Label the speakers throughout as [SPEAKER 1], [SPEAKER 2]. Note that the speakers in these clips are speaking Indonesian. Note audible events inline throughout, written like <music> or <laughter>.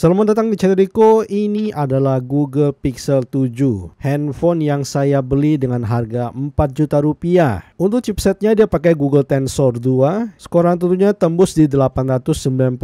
[SPEAKER 1] Selamat datang di channel Riko. Ini adalah Google Pixel 7, handphone yang saya beli dengan harga 4 juta rupiah. Untuk chipsetnya dia pakai Google Tensor 2, Skoran tentunya tembus di 895.000,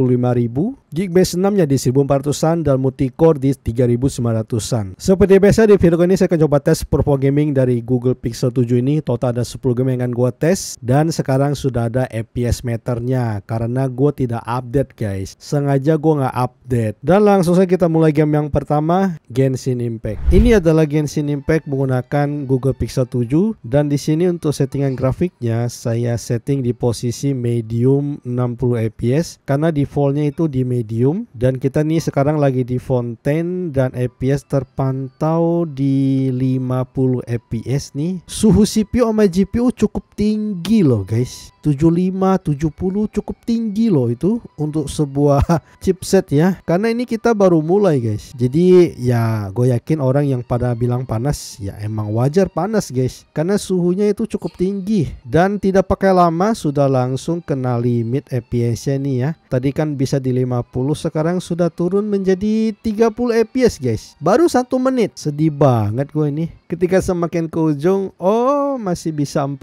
[SPEAKER 1] Geekbase 6-nya di 1400-an dan multicore di 3900-an. Seperti biasa di video ini saya akan coba tes performa gaming dari Google Pixel 7 ini. Total ada 10 game yang akan gua tes dan sekarang sudah ada FPS meternya karena gua tidak update guys. Sengaja gua nggak update dan langsung saja kita mulai game yang pertama, Genshin Impact. Ini adalah Genshin Impact menggunakan Google Pixel 7 dan di sini untuk settingan grafiknya saya setting di posisi medium 60 fps karena defaultnya itu di medium dan kita nih sekarang lagi di fountain dan fps terpantau di 50 fps nih. Suhu CPU sama GPU cukup tinggi loh guys. 75 70 cukup tinggi loh itu untuk sebuah <laughs> chipset ya. Karena ini kita baru mulai guys. Jadi ya gue yakin orang yang pada bilang panas ya emang wajar panas guys. Karena suhunya itu cukup tinggi. Dan tidak pakai lama sudah langsung kena limit FPS nya nih ya. Tadi kan bisa di 50 sekarang sudah turun menjadi 30 FPS guys. Baru satu menit. Sedih banget gue ini. Ketika semakin ke ujung oh masih bisa 40.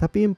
[SPEAKER 1] Tapi 40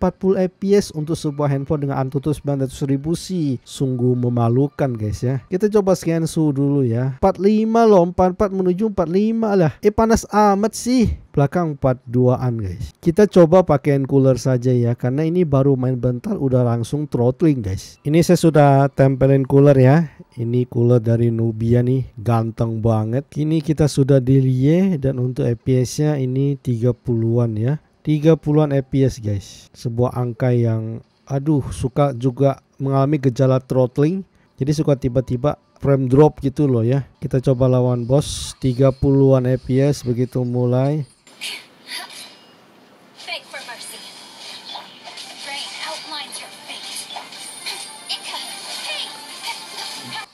[SPEAKER 1] FPS untuk sebuah handphone dengan Antutu 900.000 sih sungguh memalukan guys ya. Kita coba sekian suhu dulu ya 45 loh 44 menuju 45 lah Eh panas amat sih Belakang 42an guys Kita coba pakaian cooler saja ya Karena ini baru main bentar udah langsung throttling guys Ini saya sudah tempelin cooler ya Ini cooler dari Nubia nih Ganteng banget kini kita sudah di Lie Dan untuk FPS nya ini 30an ya 30-an FPS guys Sebuah angka yang aduh suka juga mengalami gejala throttling jadi suka tiba-tiba frame drop gitu loh ya kita coba lawan bos 30-an fps begitu mulai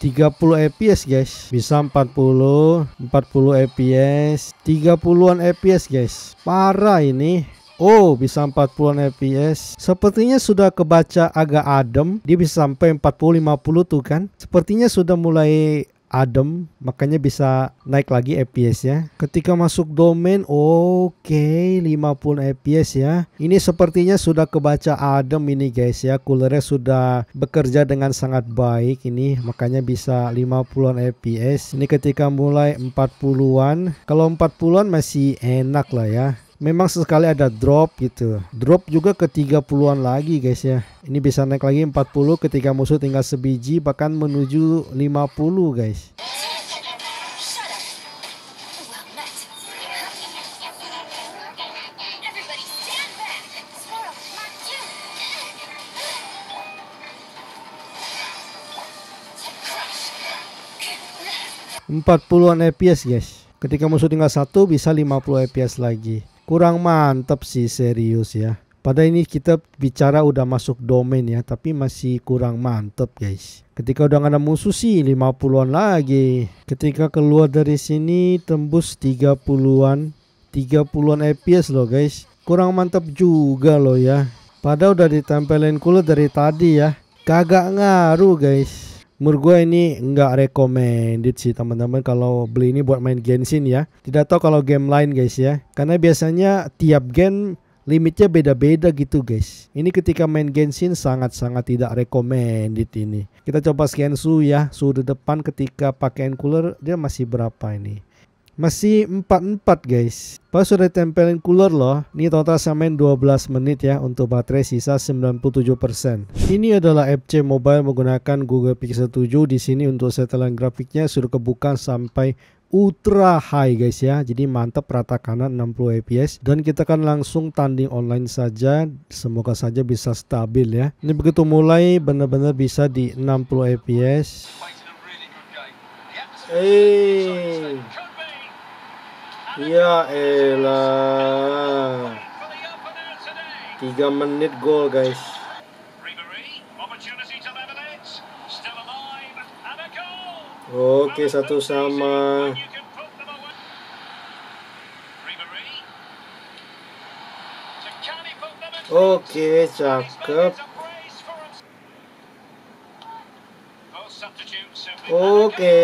[SPEAKER 1] tiga puluh fps guys bisa empat puluh empat puluh fps tiga puluhan fps guys parah ini Oh bisa 40 fps Sepertinya sudah kebaca agak adem Dia bisa sampai 40-50 tuh kan Sepertinya sudah mulai adem makanya bisa naik lagi fps ya ketika masuk domain oke okay, 50 fps ya ini sepertinya sudah kebaca adem ini guys ya coolernya sudah bekerja dengan sangat baik ini makanya bisa 50 fps ini ketika mulai 40-an kalau 40-an masih enak lah ya memang sesekali ada drop gitu. Drop juga ke 30-an lagi guys ya. Ini bisa naik lagi 40 ketika musuh tinggal sebiji bahkan menuju 50 guys. Empat puluhan FPS guys. Ketika musuh tinggal satu bisa lima puluh FPS lagi kurang mantap sih serius ya. Pada ini kita bicara udah masuk domain ya, tapi masih kurang mantap guys. Ketika udah ada musuh sih 50-an lagi. Ketika keluar dari sini tembus 30-an. 30-an FPS loh guys. Kurang mantap juga loh ya. Pada udah ditempelin kulit dari tadi ya. Kagak ngaruh guys menurut gue ini nggak recommended sih teman-teman kalau beli ini buat main Genshin ya. Tidak tahu kalau game lain guys ya. Karena biasanya tiap game limitnya beda-beda gitu guys. Ini ketika main Genshin sangat-sangat tidak recommended ini. Kita coba scan su ya, suhu di depan ketika pakai cooler dia masih berapa ini. Masih 44 guys Pas sudah tempelin cooler loh Ini total samain 12 menit ya Untuk baterai sisa 97% Ini adalah FC Mobile menggunakan Google Pixel 7 di sini untuk setelan grafiknya sudah kebuka sampai ultra high guys ya jadi mantap rata kanan 60 fps dan kita akan langsung tanding online saja semoga saja bisa stabil ya ini begitu mulai benar-benar bisa di 60 fps hey. Ya elah. 3 menit gol guys. Oke, satu sama. Oke, cakep. Oke.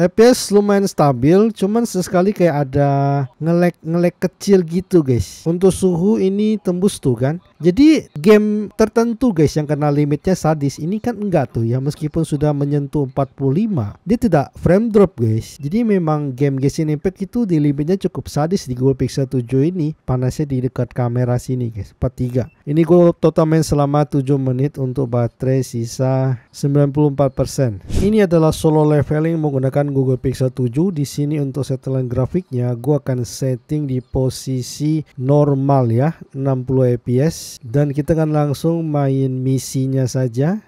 [SPEAKER 1] FPS lumayan stabil, cuman sesekali kayak ada ngelek-ngelek kecil gitu guys. Untuk suhu ini tembus tuh kan. Jadi game tertentu guys yang kena limitnya sadis ini kan enggak tuh ya meskipun sudah menyentuh 45 dia tidak frame drop guys. Jadi memang game Genshin Impact itu di limitnya cukup sadis di Google Pixel 7 ini panasnya di dekat kamera sini guys 43. Ini gue total main selama 7 menit untuk baterai sisa 94%. Ini adalah solo leveling menggunakan Google Pixel 7 di sini untuk setelan grafiknya gua akan setting di posisi normal ya 60 fps dan kita akan langsung main misinya saja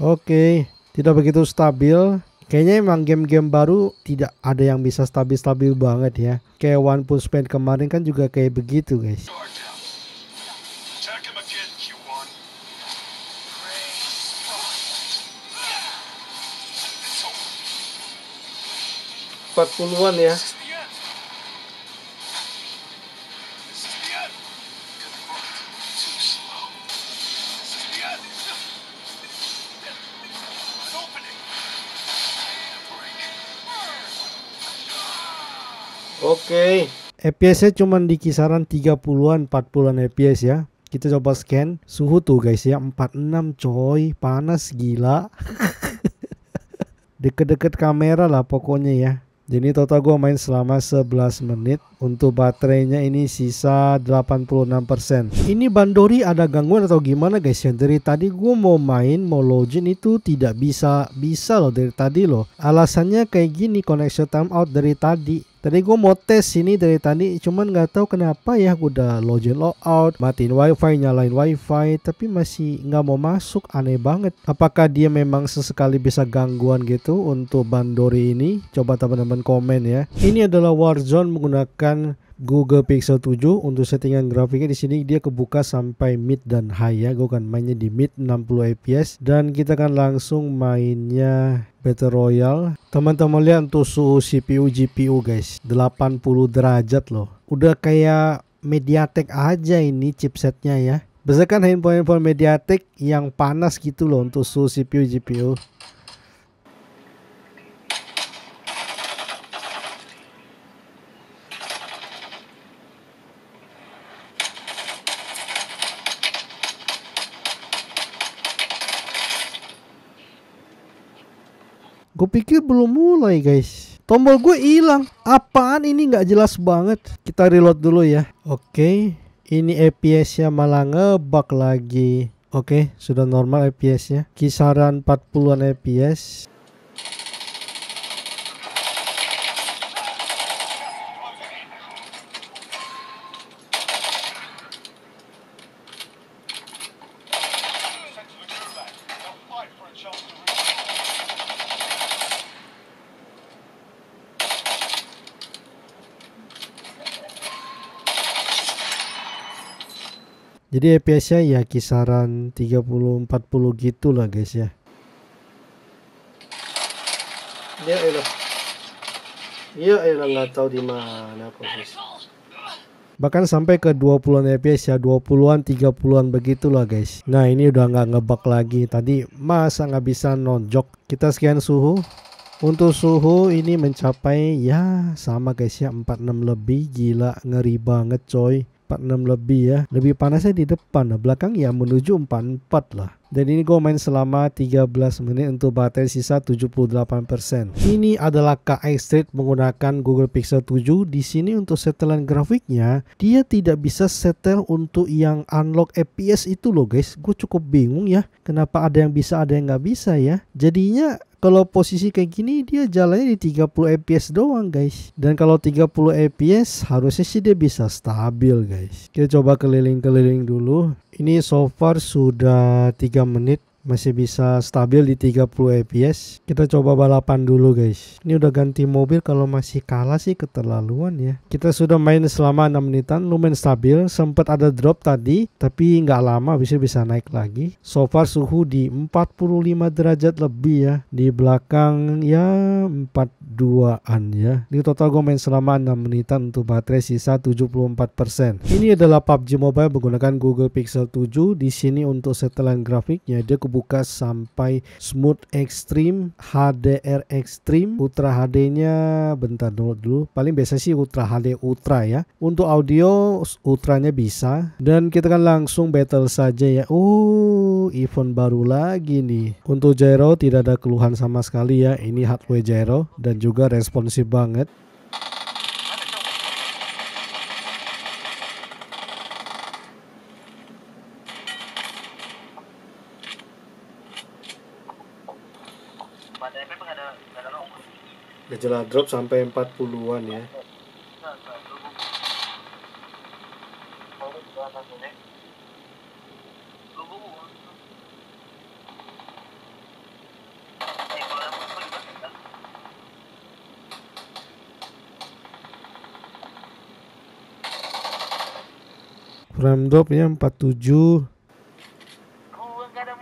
[SPEAKER 1] Oke, tidak begitu stabil. Kayaknya emang game-game baru tidak ada yang bisa stabil-stabil banget ya. Kayak One Punch Man kemarin kan juga kayak begitu guys. Empat puluhan ya. Oke. Okay. FPS-nya cuma di kisaran 30-an 40-an FPS ya. Kita coba scan. Suhu tuh guys ya 46 coy. Panas gila. <laughs> Deket-deket kamera lah pokoknya ya. Jadi total gue main selama 11 menit Untuk baterainya ini sisa 86% Ini Bandori ada gangguan atau gimana guys ya Dari tadi gue mau main mau login itu tidak bisa Bisa loh dari tadi loh Alasannya kayak gini connection timeout dari tadi Tadi gue mau tes ini dari tadi, cuman nggak tahu kenapa ya gue udah login logout, matiin wifi, nyalain wifi, tapi masih nggak mau masuk, aneh banget. Apakah dia memang sesekali bisa gangguan gitu untuk Bandori ini? Coba teman-teman komen ya. Ini adalah Warzone menggunakan Google Pixel 7 untuk settingan grafiknya di sini dia kebuka sampai mid dan high ya. Gue akan mainnya di mid 60 fps dan kita akan langsung mainnya Battle Royale. Teman-teman lihat untuk suhu CPU GPU guys, 80 derajat loh. Udah kayak MediaTek aja ini chipsetnya ya. kan handphone-handphone MediaTek yang panas gitu loh untuk suhu CPU GPU. Gue pikir belum mulai guys Tombol gue hilang Apaan ini gak jelas banget Kita reload dulu ya Oke Ini FPS-nya malah ngebug lagi Oke sudah normal FPS-nya Kisaran 40an FPS Jadi EPS-nya ya kisaran 30-40 gitu lah guys ya. Ya elah. Ya elah ya, ya, nggak tahu di mana guys. Bahkan sampai ke 20-an FPS e ya, 20-an, 30-an lah, guys. Nah ini udah nggak ngebak lagi. Tadi masa nggak bisa nonjok. Kita sekian suhu. Untuk suhu ini mencapai ya sama guys ya 46 lebih gila ngeri banget coy 46 lebih ya. Lebih panasnya di depan. Nah, belakang ya menuju 44 lah dan ini gue main selama 13 menit untuk baterai sisa 78% ini adalah KI Street menggunakan Google Pixel 7 di sini untuk setelan grafiknya dia tidak bisa setel untuk yang unlock FPS itu loh guys gue cukup bingung ya kenapa ada yang bisa ada yang nggak bisa ya jadinya kalau posisi kayak gini dia jalannya di 30 fps doang guys dan kalau 30 fps harusnya sih dia bisa stabil guys kita coba keliling-keliling dulu ini so far sudah 3. 3 menit masih bisa stabil di 30 fps kita coba balapan dulu guys ini udah ganti mobil kalau masih kalah sih keterlaluan ya kita sudah main selama 6 menitan lumayan stabil sempat ada drop tadi tapi nggak lama bisa bisa naik lagi so far suhu di 45 derajat lebih ya di belakang ya 42an ya di total gue main selama 6 menitan untuk baterai sisa 74% ini adalah PUBG Mobile menggunakan Google Pixel 7 di sini untuk setelan grafiknya dia kebuka dibuka sampai Smooth Extreme, HDR Extreme, Ultra HD-nya bentar dulu, dulu. Paling biasa sih Ultra HD Ultra ya. Untuk audio Ultranya bisa dan kita kan langsung battle saja ya. uh iPhone baru lagi nih. Untuk gyro tidak ada keluhan sama sekali ya. Ini hardware gyro dan juga responsif banget. pada gejala drop sampai 40-an ya nah, eh, kan? RAM dropnya 47 gua ada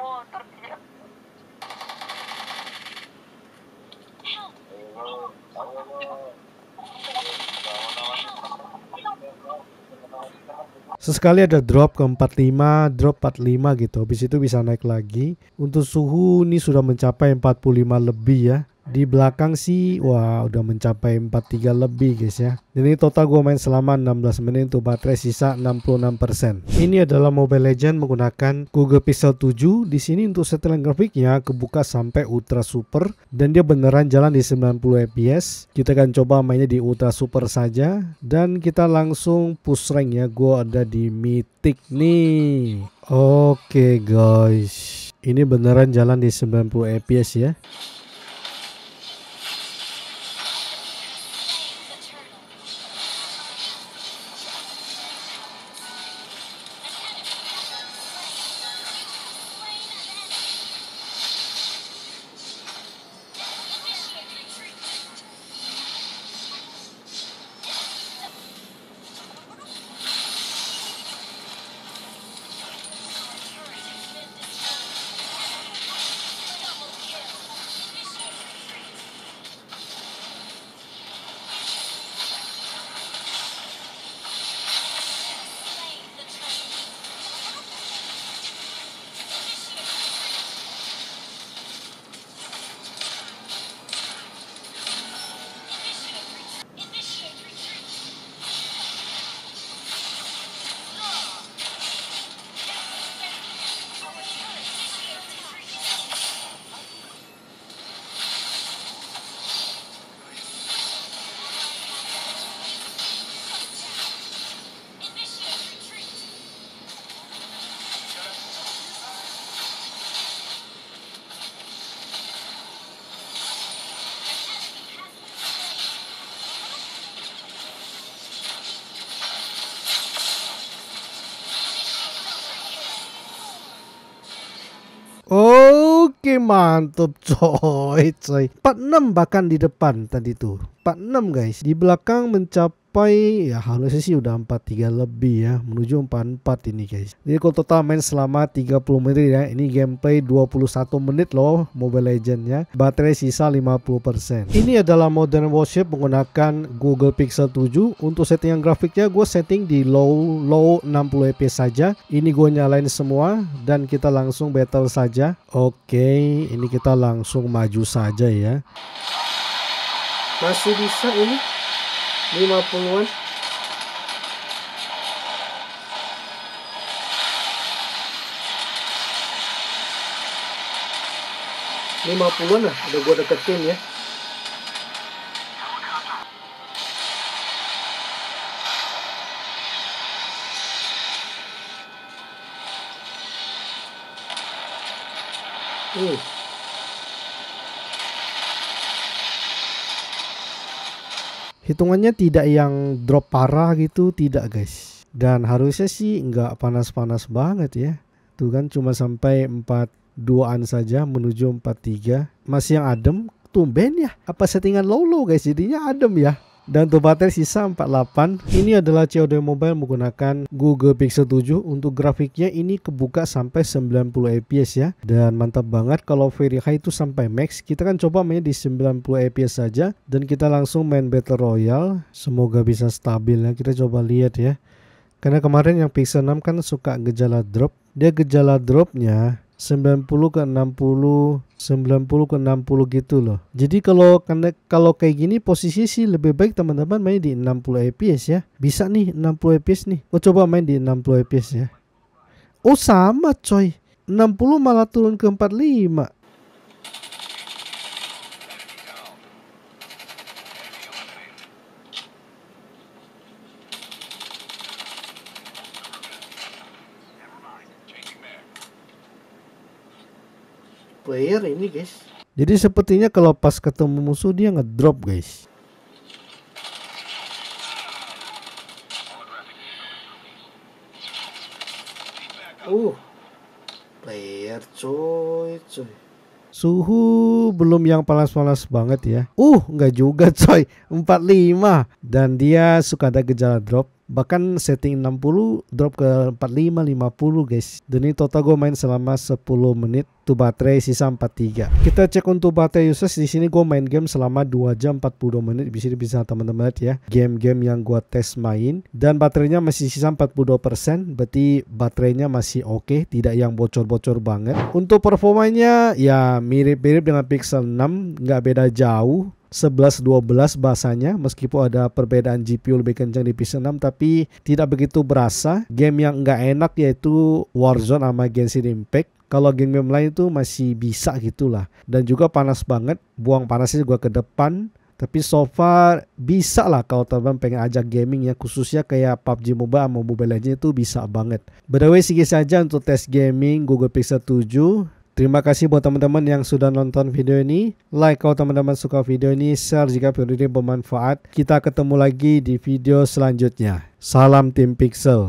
[SPEAKER 1] Sesekali ada drop ke 45, drop 45 gitu. Habis itu bisa naik lagi. Untuk suhu ini sudah mencapai 45 lebih ya. Di belakang sih, wah udah mencapai 43 lebih guys ya. ini total gue main selama 16 menit untuk baterai sisa 66%. Ini adalah Mobile Legend menggunakan Google Pixel 7. Di sini untuk setelan grafiknya kebuka sampai Ultra Super. Dan dia beneran jalan di 90 fps. Kita akan coba mainnya di Ultra Super saja. Dan kita langsung push rank ya. Gue ada di Mythic nih. Oke okay, guys. Ini beneran jalan di 90 fps ya. Oke mantap coy coy 46 bahkan di depan tadi tuh 46 guys di belakang mencapai sampai ya harusnya sih udah 43 lebih ya menuju 44 ini guys jadi kalau total main selama 30 menit ya ini gameplay 21 menit loh Mobile Legends ya baterai sisa 50% ini adalah Modern Warship menggunakan Google Pixel 7 untuk settingan grafiknya gue setting di low low 60 fps saja ini gue nyalain semua dan kita langsung battle saja oke ini kita langsung maju saja ya masih bisa ini 50-an lima puluhan lah udah gue deketin ya uh hitungannya tidak yang drop parah gitu tidak guys dan harusnya sih nggak panas-panas banget ya tuh kan cuma sampai 42an saja menuju 43 masih yang adem tumben ya apa settingan low low guys jadinya adem ya dan untuk baterai sisa 48 ini adalah COD Mobile menggunakan Google Pixel 7 untuk grafiknya ini kebuka sampai 90 fps ya dan mantap banget kalau very high itu sampai max kita kan coba main di 90 fps saja dan kita langsung main Battle Royale semoga bisa stabil ya kita coba lihat ya karena kemarin yang Pixel 6 kan suka gejala drop dia gejala dropnya 90 ke 60 90 ke 60 gitu loh jadi kalau kalau kayak gini posisi sih lebih baik teman-teman main di 60 fps ya bisa nih 60 fps nih gue oh, coba main di 60 fps ya oh sama coy 60 malah turun ke 45 player ini guys. Jadi sepertinya kalau pas ketemu musuh dia ngedrop guys. Uh, player coy coy. Suhu belum yang panas-panas banget ya. Uh, nggak juga coy. 45 dan dia suka ada gejala drop bahkan setting 60 drop ke 45 50 guys dan ini total gue main selama 10 menit tuh baterai sisa 43 kita cek untuk baterai usage di sini gue main game selama 2 jam 42 menit Di sini bisa teman-teman lihat ya game-game yang gue tes main dan baterainya masih sisa 42% berarti baterainya masih oke okay, tidak yang bocor-bocor banget untuk performanya ya mirip-mirip dengan Pixel 6 nggak beda jauh 11-12 bahasanya meskipun ada perbedaan GPU lebih kencang di PS6 tapi tidak begitu berasa game yang nggak enak yaitu Warzone sama Genshin Impact kalau game-game lain itu masih bisa gitulah dan juga panas banget buang panasnya juga ke depan tapi so far bisa lah kalau teman pengen ajak gaming ya khususnya kayak PUBG Mobile sama Mobile Legends itu bisa banget. By the way, saja untuk tes gaming Google Pixel 7 Terima kasih buat teman-teman yang sudah nonton video ini. Like kalau teman-teman suka video ini, share jika video ini bermanfaat. Kita ketemu lagi di video selanjutnya. Salam tim Pixel.